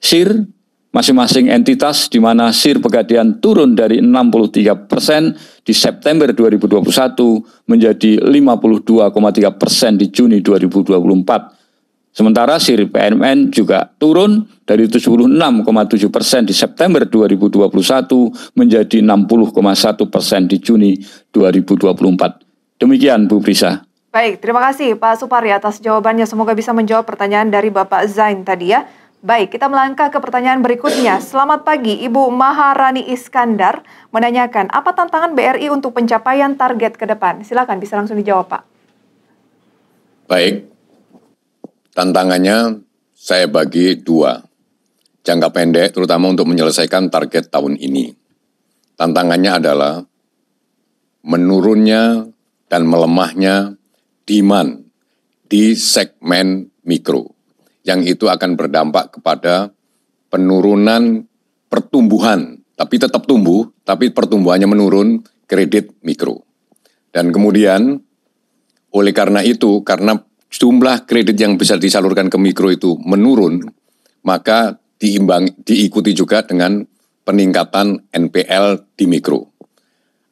SIR masing-masing entitas di mana SIR pegadaian turun dari 63 persen di September 2021 menjadi 52,3 persen di Juni 2024 Sementara siri PMN juga turun dari 76,7 persen di September 2021 menjadi 60,1 persen di Juni 2024. Demikian Bu Prisa. Baik, terima kasih Pak Supari atas jawabannya. Semoga bisa menjawab pertanyaan dari Bapak Zain tadi ya. Baik, kita melangkah ke pertanyaan berikutnya. Selamat pagi, Ibu Maharani Iskandar menanyakan, apa tantangan BRI untuk pencapaian target ke depan? Silakan bisa langsung dijawab, Pak. Baik, Tantangannya saya bagi dua. Jangka pendek terutama untuk menyelesaikan target tahun ini. Tantangannya adalah menurunnya dan melemahnya demand di segmen mikro yang itu akan berdampak kepada penurunan pertumbuhan tapi tetap tumbuh tapi pertumbuhannya menurun kredit mikro. Dan kemudian oleh karena itu karena jumlah kredit yang bisa disalurkan ke mikro itu menurun, maka diimbang diikuti juga dengan peningkatan NPL di mikro.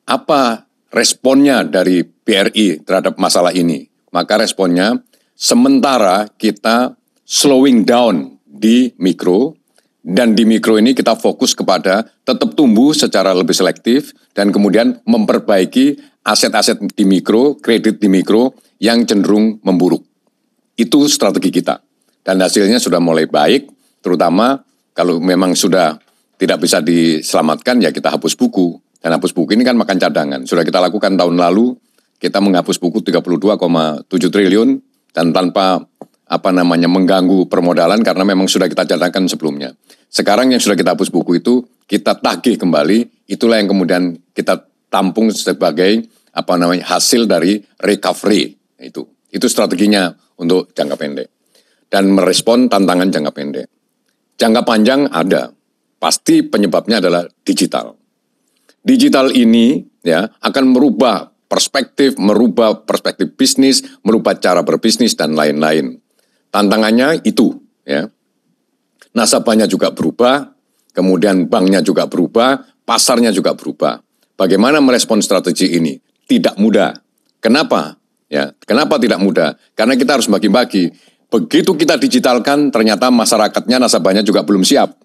Apa responnya dari BRI terhadap masalah ini? Maka responnya sementara kita slowing down di mikro dan di mikro ini kita fokus kepada tetap tumbuh secara lebih selektif dan kemudian memperbaiki aset-aset di mikro, kredit di mikro yang cenderung memburuk. Itu strategi kita. Dan hasilnya sudah mulai baik, terutama kalau memang sudah tidak bisa diselamatkan ya kita hapus buku. Dan hapus buku ini kan makan cadangan. Sudah kita lakukan tahun lalu, kita menghapus buku 32,7 triliun dan tanpa apa namanya mengganggu permodalan karena memang sudah kita cadangkan sebelumnya. Sekarang yang sudah kita hapus buku itu kita tagih kembali, itulah yang kemudian kita tampung sebagai apa namanya hasil dari recovery itu. Itu strateginya untuk jangka pendek dan merespon tantangan jangka pendek. Jangka panjang ada, pasti penyebabnya adalah digital. Digital ini ya akan merubah perspektif, merubah perspektif bisnis, merubah cara berbisnis dan lain-lain. Tantangannya itu ya. Nasabahnya juga berubah, kemudian banknya juga berubah, pasarnya juga berubah. Bagaimana merespon strategi ini? Tidak mudah. Kenapa? Ya, kenapa tidak mudah? Karena kita harus bagi-bagi. Begitu kita digitalkan, ternyata masyarakatnya, nasabahnya juga belum siap.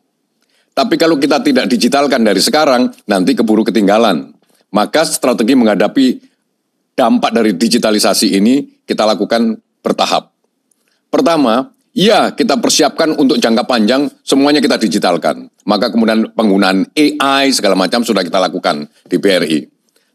Tapi kalau kita tidak digitalkan dari sekarang, nanti keburu ketinggalan. Maka strategi menghadapi dampak dari digitalisasi ini kita lakukan bertahap. Pertama, ya kita persiapkan untuk jangka panjang semuanya kita digitalkan. Maka kemudian penggunaan AI segala macam sudah kita lakukan di BRI.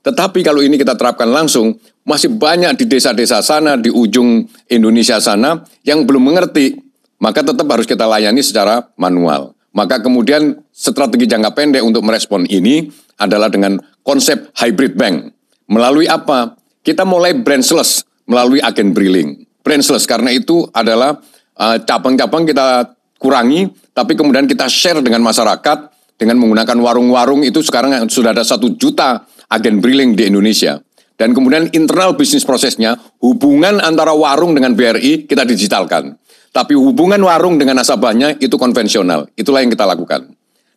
Tetapi kalau ini kita terapkan langsung, masih banyak di desa-desa sana, di ujung Indonesia sana yang belum mengerti. Maka tetap harus kita layani secara manual. Maka kemudian strategi jangka pendek untuk merespon ini adalah dengan konsep hybrid bank. Melalui apa? Kita mulai branchless melalui agen briling. Branchless karena itu adalah eh, cabang-cabang uh, kita kurangi, tapi kemudian kita share dengan masyarakat dengan menggunakan warung-warung itu sekarang sudah ada satu juta agen briling di Indonesia. Dan kemudian internal bisnis prosesnya, hubungan antara warung dengan BRI kita digitalkan. Tapi hubungan warung dengan nasabahnya itu konvensional. Itulah yang kita lakukan.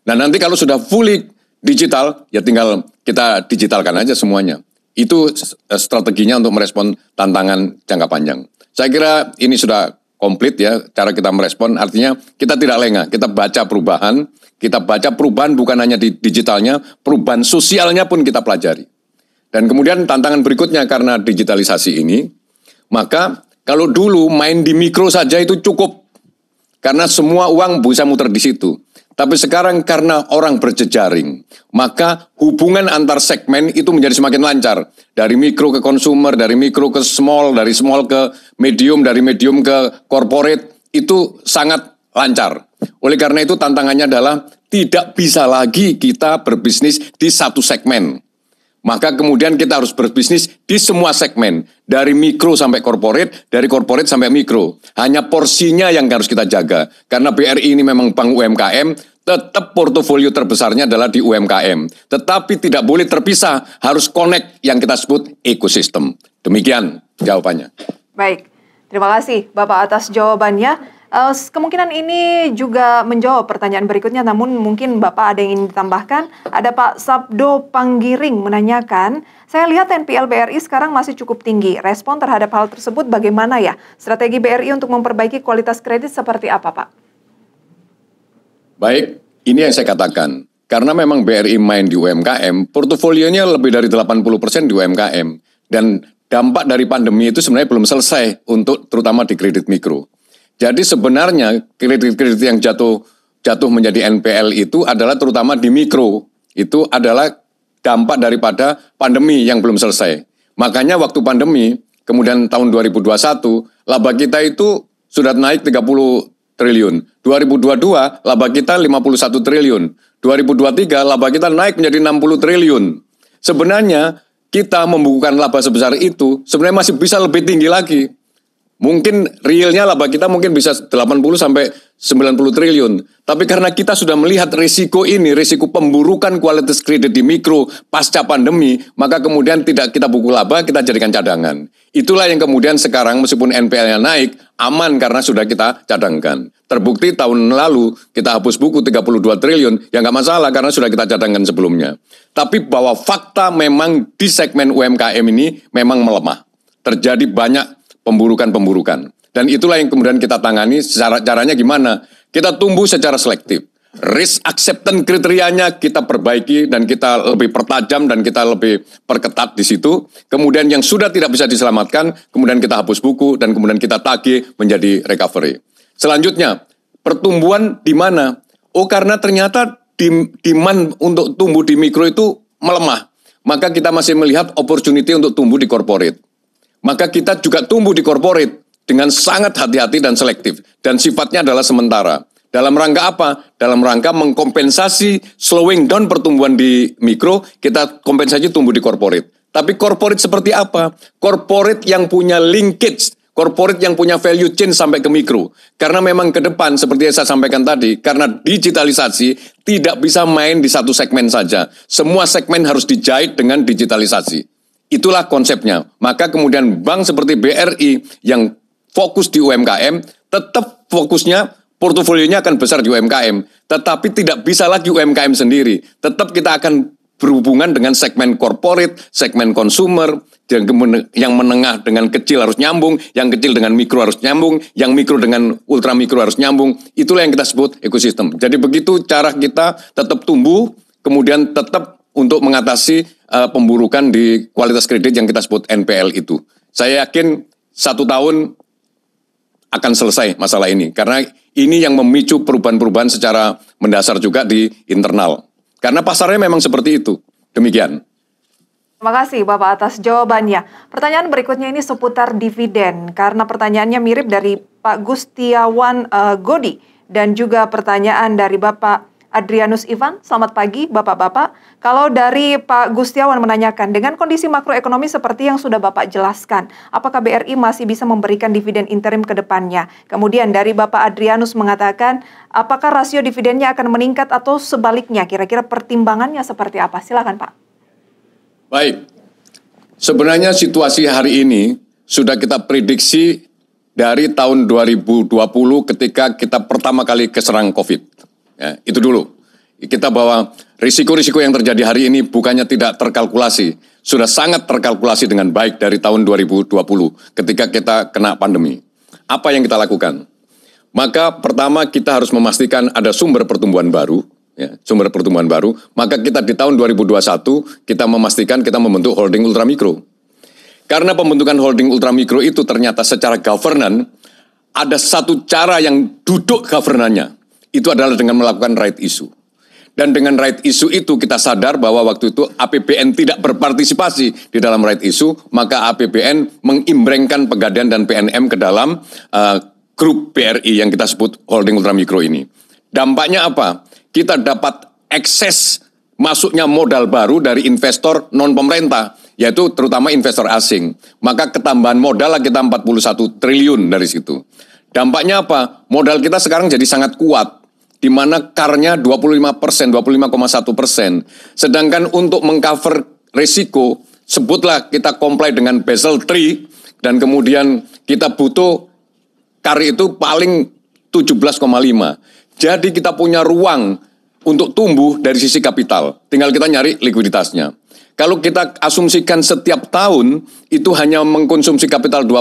Nah nanti kalau sudah fully digital, ya tinggal kita digitalkan aja semuanya. Itu eh, strateginya untuk merespon tantangan jangka panjang. Saya kira ini sudah komplit ya cara kita merespon. Artinya kita tidak lengah, kita baca perubahan, kita baca perubahan bukan hanya di digitalnya, perubahan sosialnya pun kita pelajari. Dan kemudian tantangan berikutnya karena digitalisasi ini, maka kalau dulu main di mikro saja itu cukup karena semua uang bisa muter di situ. Tapi sekarang karena orang berjejaring, maka hubungan antar segmen itu menjadi semakin lancar. Dari mikro ke consumer, dari mikro ke small, dari small ke medium, dari medium ke corporate, itu sangat lancar. Oleh karena itu tantangannya adalah tidak bisa lagi kita berbisnis di satu segmen. Maka kemudian kita harus berbisnis di semua segmen, dari mikro sampai korporat, dari korporat sampai mikro. Hanya porsinya yang harus kita jaga. Karena BRI ini memang bank UMKM, tetap portofolio terbesarnya adalah di UMKM. Tetapi tidak boleh terpisah, harus connect yang kita sebut ekosistem. Demikian jawabannya. Baik, terima kasih Bapak atas jawabannya. Uh, kemungkinan ini juga menjawab pertanyaan berikutnya, namun mungkin Bapak ada yang ingin ditambahkan. Ada Pak Sabdo Panggiring menanyakan, saya lihat NPL BRI sekarang masih cukup tinggi. Respon terhadap hal tersebut bagaimana ya? Strategi BRI untuk memperbaiki kualitas kredit seperti apa Pak? Baik, ini yang saya katakan. Karena memang BRI main di UMKM, portofolionya lebih dari 80% di UMKM. Dan dampak dari pandemi itu sebenarnya belum selesai untuk terutama di kredit mikro. Jadi sebenarnya kredit-kredit yang jatuh jatuh menjadi NPL itu adalah terutama di mikro. Itu adalah dampak daripada pandemi yang belum selesai. Makanya waktu pandemi, kemudian tahun 2021, laba kita itu sudah naik 30 triliun. 2022 laba kita 51 triliun. 2023 laba kita naik menjadi 60 triliun. Sebenarnya kita membukukan laba sebesar itu sebenarnya masih bisa lebih tinggi lagi. Mungkin realnya laba kita mungkin bisa 80 sampai 90 triliun. Tapi karena kita sudah melihat risiko ini, risiko pemburukan kualitas kredit di mikro pasca pandemi, maka kemudian tidak kita buku laba, kita jadikan cadangan. Itulah yang kemudian sekarang meskipun NPL-nya naik, aman karena sudah kita cadangkan. Terbukti tahun lalu kita hapus buku 32 triliun, ya nggak masalah karena sudah kita cadangkan sebelumnya. Tapi bahwa fakta memang di segmen UMKM ini memang melemah. Terjadi banyak pemburukan-pemburukan. Dan itulah yang kemudian kita tangani secara caranya gimana? Kita tumbuh secara selektif. Risk acceptance kriterianya kita perbaiki dan kita lebih pertajam dan kita lebih perketat di situ. Kemudian yang sudah tidak bisa diselamatkan, kemudian kita hapus buku dan kemudian kita tagih menjadi recovery. Selanjutnya, pertumbuhan di mana? Oh, karena ternyata demand untuk tumbuh di mikro itu melemah. Maka kita masih melihat opportunity untuk tumbuh di corporate maka kita juga tumbuh di korporat dengan sangat hati-hati dan selektif dan sifatnya adalah sementara. Dalam rangka apa? Dalam rangka mengkompensasi slowing down pertumbuhan di mikro, kita kompensasi tumbuh di korporat. Tapi korporat seperti apa? Korporat yang punya linkage, korporat yang punya value chain sampai ke mikro. Karena memang ke depan seperti yang saya sampaikan tadi, karena digitalisasi tidak bisa main di satu segmen saja. Semua segmen harus dijahit dengan digitalisasi. Itulah konsepnya. Maka kemudian bank seperti BRI yang fokus di UMKM tetap fokusnya portofolionya akan besar di UMKM, tetapi tidak bisa lagi UMKM sendiri. Tetap kita akan berhubungan dengan segmen corporate, segmen consumer, yang menengah dengan kecil harus nyambung, yang kecil dengan mikro harus nyambung, yang mikro dengan ultra mikro harus nyambung. Itulah yang kita sebut ekosistem. Jadi begitu cara kita tetap tumbuh, kemudian tetap untuk mengatasi uh, pemburukan di kualitas kredit yang kita sebut NPL itu. Saya yakin satu tahun akan selesai masalah ini karena ini yang memicu perubahan-perubahan secara mendasar juga di internal. Karena pasarnya memang seperti itu. Demikian. Terima kasih Bapak atas jawabannya. Pertanyaan berikutnya ini seputar dividen karena pertanyaannya mirip dari Pak Gustiawan uh, Godi dan juga pertanyaan dari Bapak Adrianus Ivan. Selamat pagi Bapak-Bapak. Kalau dari Pak Gustiawan menanyakan, dengan kondisi makroekonomi seperti yang sudah Bapak jelaskan, apakah BRI masih bisa memberikan dividen interim ke depannya? Kemudian dari Bapak Adrianus mengatakan, apakah rasio dividennya akan meningkat atau sebaliknya? Kira-kira pertimbangannya seperti apa? Silakan Pak. Baik, sebenarnya situasi hari ini sudah kita prediksi dari tahun 2020 ketika kita pertama kali keserang COVID. Ya, itu dulu. Kita bahwa risiko-risiko yang terjadi hari ini bukannya tidak terkalkulasi, sudah sangat terkalkulasi dengan baik dari tahun 2020 ketika kita kena pandemi. Apa yang kita lakukan? Maka pertama kita harus memastikan ada sumber pertumbuhan baru, ya, sumber pertumbuhan baru. Maka kita di tahun 2021 kita memastikan kita membentuk holding ultramikro. Karena pembentukan holding ultramikro itu ternyata secara governance ada satu cara yang duduk governannya. Itu adalah dengan melakukan right issue. Dan dengan right issue itu kita sadar bahwa waktu itu APBN tidak berpartisipasi di dalam right issue, maka APBN mengimbrengkan pegadaian dan PNM ke dalam uh, grup BRI yang kita sebut holding ultramikro ini. Dampaknya apa? Kita dapat akses masuknya modal baru dari investor non pemerintah yaitu terutama investor asing. Maka ketambahan modal kita 41 triliun dari situ. Dampaknya apa? Modal kita sekarang jadi sangat kuat di mana karnya 25 persen, 25,1 persen. Sedangkan untuk mengcover risiko, sebutlah kita comply dengan Basel 3, dan kemudian kita butuh kar itu paling 17,5. Jadi kita punya ruang untuk tumbuh dari sisi kapital. Tinggal kita nyari likuiditasnya. Kalau kita asumsikan setiap tahun itu hanya mengkonsumsi kapital 2%,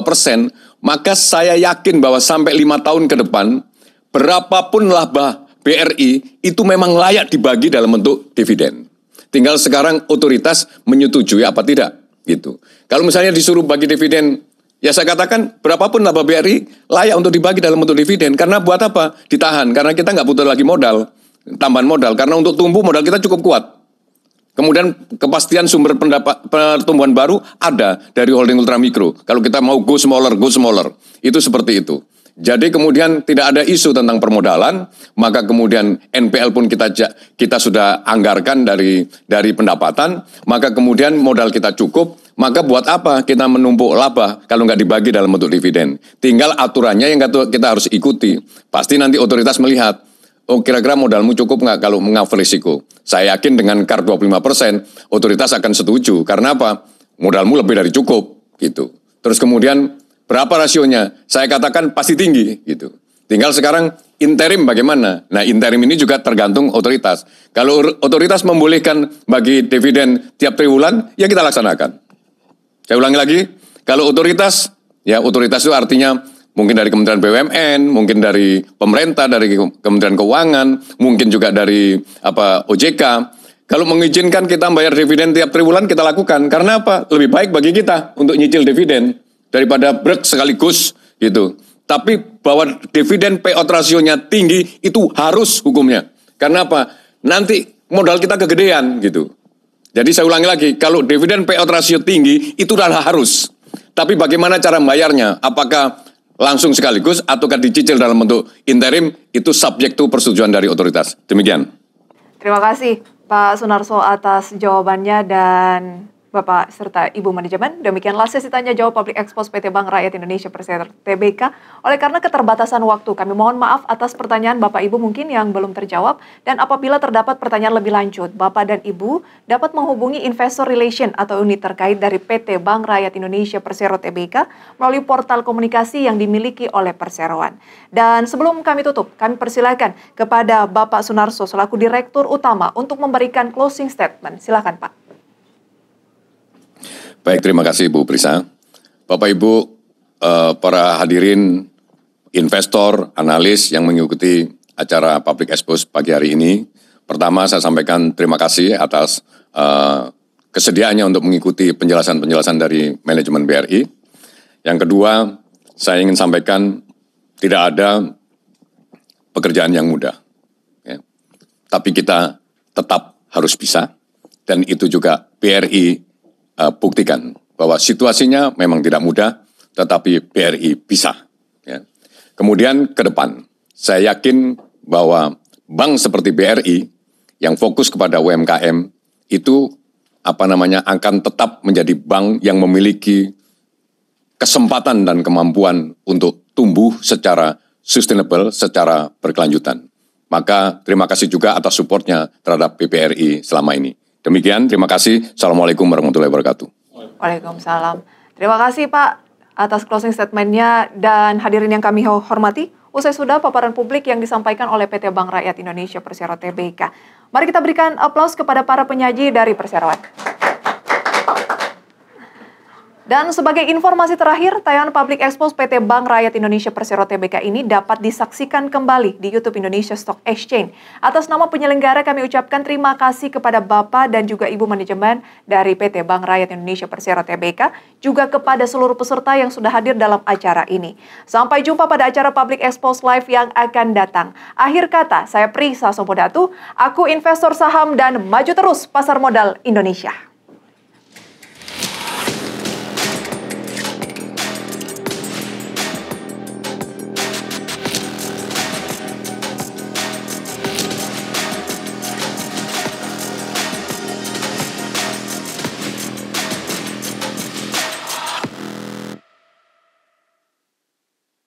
maka saya yakin bahwa sampai lima tahun ke depan, berapapun laba BRI itu memang layak dibagi dalam bentuk dividen. Tinggal sekarang otoritas menyetujui apa tidak gitu. Kalau misalnya disuruh bagi dividen, ya saya katakan berapapun laba BRI layak untuk dibagi dalam bentuk dividen. Karena buat apa? Ditahan karena kita nggak butuh lagi modal, tambahan modal. Karena untuk tumbuh modal kita cukup kuat. Kemudian kepastian sumber pendapat pertumbuhan baru ada dari holding ultramikro. Kalau kita mau go smaller, go smaller. Itu seperti itu. Jadi kemudian tidak ada isu tentang permodalan, maka kemudian NPL pun kita kita sudah anggarkan dari dari pendapatan, maka kemudian modal kita cukup, maka buat apa kita menumpuk laba kalau nggak dibagi dalam bentuk dividen? Tinggal aturannya yang kita harus ikuti. Pasti nanti otoritas melihat oh kira-kira modalmu cukup nggak kalau mengaver risiko? Saya yakin dengan kar 25%, otoritas akan setuju. Karena apa? Modalmu lebih dari cukup, gitu. Terus kemudian Berapa rasionya? Saya katakan pasti tinggi gitu. Tinggal sekarang interim bagaimana? Nah, interim ini juga tergantung otoritas. Kalau otoritas membolehkan bagi dividen tiap triwulan, ya kita laksanakan. Saya ulangi lagi, kalau otoritas, ya otoritas itu artinya mungkin dari Kementerian BUMN, mungkin dari pemerintah, dari Kementerian Keuangan, mungkin juga dari apa OJK. Kalau mengizinkan kita bayar dividen tiap triwulan kita lakukan karena apa? Lebih baik bagi kita untuk nyicil dividen daripada brek sekaligus gitu. Tapi bahwa dividen payout rasionya tinggi itu harus hukumnya. Karena apa? Nanti modal kita kegedean gitu. Jadi saya ulangi lagi, kalau dividen payout rasio tinggi itu adalah harus. Tapi bagaimana cara membayarnya? Apakah langsung sekaligus ataukah dicicil dalam bentuk interim itu subjek to persetujuan dari otoritas. Demikian. Terima kasih Pak Sunarso atas jawabannya dan Bapak serta Ibu Manajemen. Demikianlah sesi tanya jawab publik Expose PT Bank Rakyat Indonesia Persero TBK. Oleh karena keterbatasan waktu, kami mohon maaf atas pertanyaan Bapak Ibu mungkin yang belum terjawab dan apabila terdapat pertanyaan lebih lanjut, Bapak dan Ibu dapat menghubungi investor relation atau unit terkait dari PT Bank Rakyat Indonesia Persero TBK melalui portal komunikasi yang dimiliki oleh perseroan. Dan sebelum kami tutup, kami persilahkan kepada Bapak Sunarso selaku Direktur Utama untuk memberikan closing statement. Silakan Pak. Baik, terima kasih Bu Prisa. Bapak Ibu, eh, para hadirin investor, analis yang mengikuti acara public expose pagi hari ini. Pertama, saya sampaikan terima kasih atas eh, kesediaannya untuk mengikuti penjelasan-penjelasan dari manajemen BRI. Yang kedua, saya ingin sampaikan tidak ada pekerjaan yang mudah. Ya. Tapi kita tetap harus bisa. Dan itu juga BRI uh, buktikan bahwa situasinya memang tidak mudah, tetapi BRI bisa. Ya. Kemudian ke depan, saya yakin bahwa bank seperti BRI yang fokus kepada UMKM itu apa namanya akan tetap menjadi bank yang memiliki kesempatan dan kemampuan untuk tumbuh secara sustainable, secara berkelanjutan. Maka terima kasih juga atas supportnya terhadap PPRI selama ini. Demikian, terima kasih. Assalamualaikum warahmatullahi wabarakatuh. Waalaikumsalam. Terima kasih Pak atas closing statementnya dan hadirin yang kami hormati. Usai sudah paparan publik yang disampaikan oleh PT Bank Rakyat Indonesia Persero TBK. Mari kita berikan aplaus kepada para penyaji dari Perseroan. Dan sebagai informasi terakhir, tayangan Public Expose PT Bank Rakyat Indonesia Persero TBK ini dapat disaksikan kembali di YouTube Indonesia Stock Exchange. Atas nama penyelenggara kami ucapkan terima kasih kepada Bapak dan juga Ibu manajemen dari PT Bank Rakyat Indonesia Persero TBK, juga kepada seluruh peserta yang sudah hadir dalam acara ini. Sampai jumpa pada acara Public Expose Live yang akan datang. Akhir kata, saya Prisa Sobodatu, aku investor saham dan maju terus pasar modal Indonesia.